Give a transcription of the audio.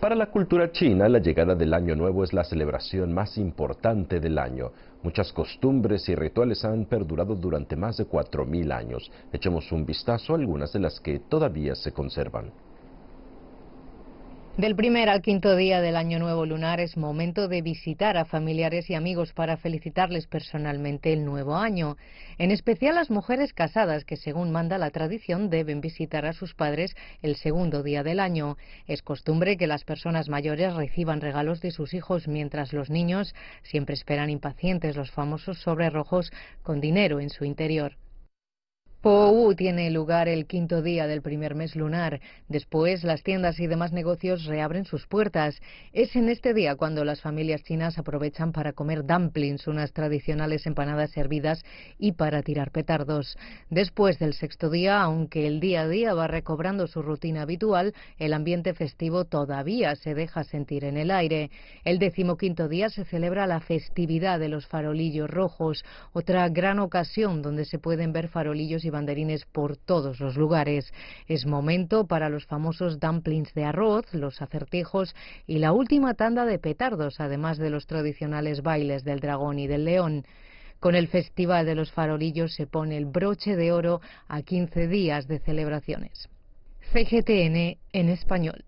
Para la cultura china, la llegada del Año Nuevo es la celebración más importante del año. Muchas costumbres y rituales han perdurado durante más de 4.000 años. Echemos un vistazo a algunas de las que todavía se conservan. Del primer al quinto día del Año Nuevo Lunar es momento de visitar a familiares y amigos para felicitarles personalmente el nuevo año. En especial las mujeres casadas que, según manda la tradición, deben visitar a sus padres el segundo día del año. Es costumbre que las personas mayores reciban regalos de sus hijos mientras los niños siempre esperan impacientes los famosos sobres rojos con dinero en su interior tiene lugar el quinto día del primer mes lunar. Después, las tiendas y demás negocios reabren sus puertas. Es en este día cuando las familias chinas aprovechan para comer dumplings, unas tradicionales empanadas servidas, y para tirar petardos. Después del sexto día, aunque el día a día va recobrando su rutina habitual, el ambiente festivo todavía se deja sentir en el aire. El decimoquinto día se celebra la festividad de los farolillos rojos, otra gran ocasión donde se pueden ver farolillos y banderines por todos los lugares. Es momento para los famosos dumplings de arroz, los acertijos y la última tanda de petardos, además de los tradicionales bailes del dragón y del león. Con el Festival de los Farolillos se pone el broche de oro a 15 días de celebraciones. CGTN en español.